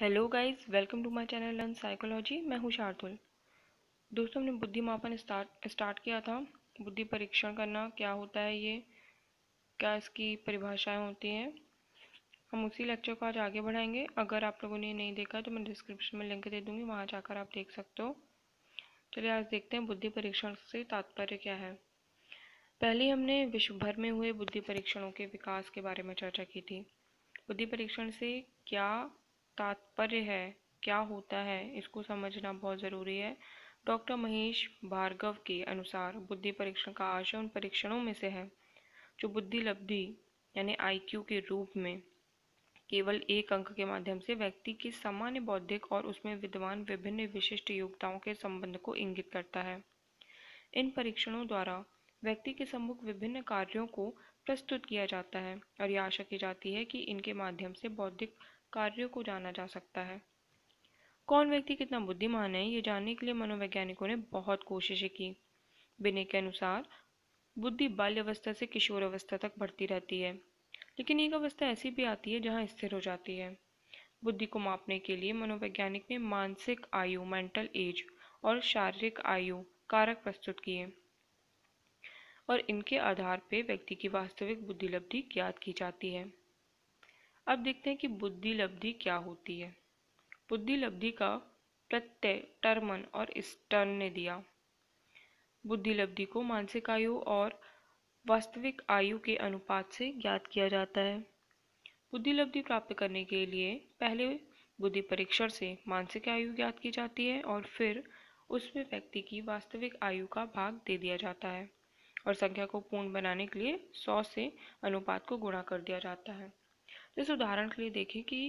hello guys welcome to my channel learn psychology मैं हूँ शार्दुल दोस्तों हमने बुद्धि मापन स्टार्ट स्टार्ट किया था बुद्धि परीक्षण करना क्या होता है ये क्या इसकी परिभाषाएं होती हैं हम उसी लेक्चर को आज आगे बढ़ाएंगे अगर आप लोगों ने नहीं देखा तो मैं डिस्क्रिप्शन में लिंक दे दूँगी वहाँ जाकर आप देख सकते हो चलिए आज देखते हैं बुद्धि परीक्षण से तात्पर्य क्या है पहले हमने विश्व भर में हुए बुद्धि परीक्षणों के विकास के बारे में चर्चा की थी बुद्धि परीक्षण से क्या तात्पर्य है क्या होता है इसको समझना बहुत ज़रूरी है डॉक्टर महेश भार्गव के अनुसार बुद्धि परीक्षण का आशय उन परीक्षणों में से है जो बुद्धि लब्धि यानी आईक्यू के रूप में केवल एक अंक के माध्यम से व्यक्ति की सामान्य बौद्धिक और उसमें विद्वान विभिन्न विशिष्ट योग्यताओं के संबंध को इंगित करता है इन परीक्षणों द्वारा व्यक्ति के सम्मुख विभिन्न कार्यों को प्रस्तुत किया जाता है और यह आशा की जाती है कि इनके माध्यम से बौद्धिक कार्यों को जाना जा सकता है कौन व्यक्ति कितना बुद्धिमान है ये जानने के लिए मनोवैज्ञानिकों ने बहुत कोशिशें की बिने के अनुसार बुद्धि बाल्यावस्था से किशोर अवस्था तक बढ़ती रहती है लेकिन एक अवस्था ऐसी भी आती है जहाँ स्थिर हो जाती है बुद्धि को मापने के लिए मनोवैज्ञानिक ने मानसिक आयु मेंटल एज और शारीरिक आयु कारक प्रस्तुत किए और इनके आधार पर व्यक्ति की वास्तविक बुद्धिलब्धि ज्ञात की जाती है अब देखते हैं कि बुद्धि लब्धि क्या होती है बुद्धि लब्धि का प्रत्यय टर्मन और स्टर्न ने दिया बुद्धि लब्धि को मानसिक आयु और वास्तविक आयु के अनुपात से ज्ञात किया जाता है बुद्धि लब्धि प्राप्त करने के लिए पहले बुद्धि परीक्षण से मानसिक आयु ज्ञात की जाती है और फिर उसमें व्यक्ति की वास्तविक आयु का भाग दे दिया जाता है और संख्या को पूर्ण बनाने के लिए सौ से अनुपात को गुणा कर दिया जाता है जैसे उदाहरण के लिए देखें कि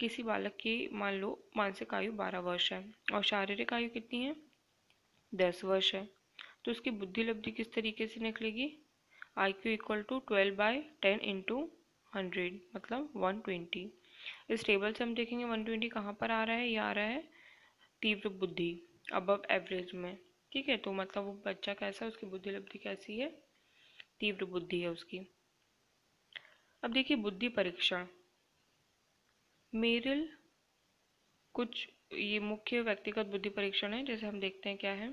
किसी बालक की मान लो मानसिक आयु बारह वर्ष है और शारीरिक आयु कितनी है दस वर्ष है तो उसकी बुद्धि लब्धि किस तरीके से निकलेगी I Q equal to twelve by ten into hundred मतलब वन ट्वेंटी इस टेबल से हम देखेंगे वन ट्वेंटी कहाँ पर आ रहा है ये आ रहा है तीव्र बुद्धि अबव एवरेज में ठीक है तो मतलब वो बच्चा कैसा है उसकी बुद्धि लब्धि कैसी है तीव्र बुद्धि है उसकी अब देखिए बुद्धि परीक्षण मेरिल कुछ ये मुख्य व्यक्तिगत बुद्धि परीक्षण है जैसे हम देखते हैं क्या है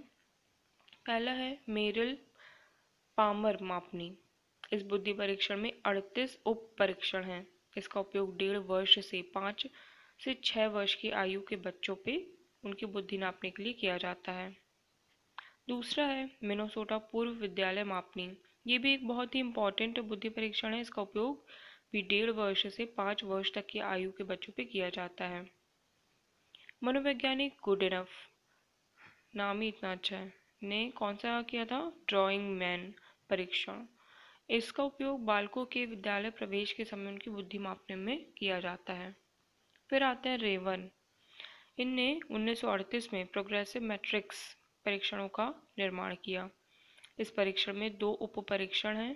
पहला है मेरिल पामर मापनी इस बुद्धि परीक्षण में 38 उप परीक्षण हैं इसका उपयोग डेढ़ वर्ष से पाँच से छः वर्ष की आयु के बच्चों पे उनकी बुद्धि नापने के लिए किया जाता है दूसरा है मिनोसोटा पूर्व विद्यालय मापनी ये भी एक बहुत ही इंपॉर्टेंट बुद्धि परीक्षण है इसका उपयोग भी डेढ़ वर्ष से पाँच वर्ष तक की आयु के बच्चों पर किया जाता है मनोवैज्ञानिक गुड इनफ नाम ही इतना अच्छा है ने कौन सा किया था ड्राइंग मैन परीक्षण इसका उपयोग बालकों के विद्यालय प्रवेश के समय उनकी बुद्धि मापने में किया जाता है फिर आते हैं रेवन इनने 1938 में प्रोग्रेसिव मैट्रिक्स परीक्षणों का निर्माण किया इस परीक्षण में दो उप परीक्षण हैं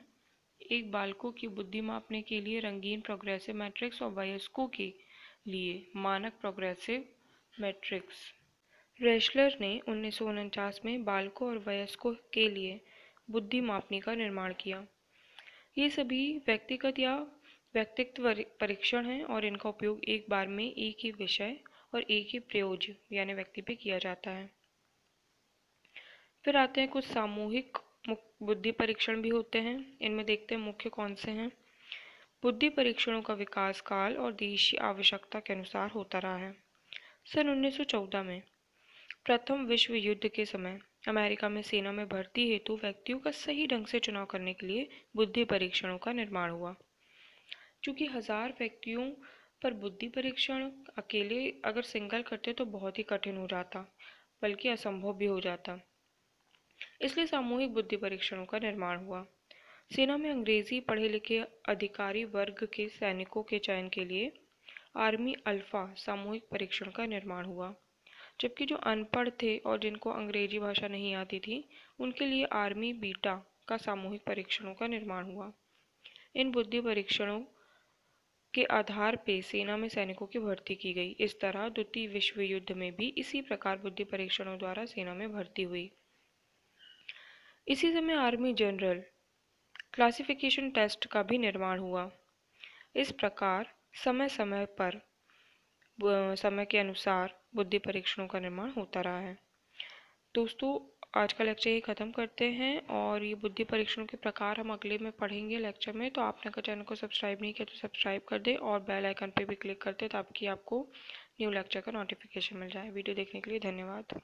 एक बालकों की बुद्धि मापने के लिए रंगीन प्रोग्रेसिव मैट्रिक्स और वयस्कों के लिए मानक प्रोग्रेसिव मैट्रिक्स रेशलर ने उन्नीस में बालकों और वयस्कों के लिए बुद्धि मापने का निर्माण किया ये सभी व्यक्तिगत या व्यक्तित्व परीक्षण हैं और इनका उपयोग एक बार में एक ही विषय और एक ही प्रयोज यानी व्यक्ति पे किया जाता है फिर आते हैं कुछ सामूहिक बुद्धि परीक्षण भी होते हैं इनमें देखते हैं मुख्य कौन से हैं बुद्धि परीक्षणों का विकास काल और देशी आवश्यकता के अनुसार होता रहा है सन 1914 में प्रथम विश्व युद्ध के समय अमेरिका में सेना में भर्ती हेतु व्यक्तियों का सही ढंग से चुनाव करने के लिए बुद्धि परीक्षणों का निर्माण हुआ क्योंकि हजार व्यक्तियों पर बुद्धि परीक्षण अकेले अगर सिंगल करते तो बहुत ही कठिन हो जाता बल्कि असंभव भी हो जाता इसलिए सामूहिक बुद्धि परीक्षणों का निर्माण हुआ सेना में अंग्रेजी पढ़े लिखे अधिकारी वर्ग के सैनिकों के चयन के लिए आर्मी अल्फा सामूहिक परीक्षण का निर्माण हुआ जबकि जो अनपढ़ थे और जिनको अंग्रेजी भाषा नहीं आती थी उनके लिए आर्मी बीटा का सामूहिक परीक्षणों का निर्माण हुआ इन बुद्धि परीक्षणों के आधार पर सेना में सैनिकों की भर्ती की गई इस तरह द्वितीय विश्व युद्ध में भी इसी प्रकार बुद्धि परीक्षणों द्वारा सेना में भर्ती हुई इसी समय आर्मी जनरल क्लासिफिकेशन टेस्ट का भी निर्माण हुआ इस प्रकार समय समय पर समय के अनुसार बुद्धि परीक्षणों का निर्माण होता रहा है दोस्तों आज का लेक्चर ये ख़त्म करते हैं और ये बुद्धि परीक्षणों के प्रकार हम अगले में पढ़ेंगे लेक्चर में तो आपने अगर चैनल को सब्सक्राइब नहीं किया तो सब्सक्राइब कर दें और बेल आइकन पे भी क्लिक कर दें ताकि आपको न्यू लेक्चर का नोटिफिकेशन मिल जाए वीडियो देखने के लिए धन्यवाद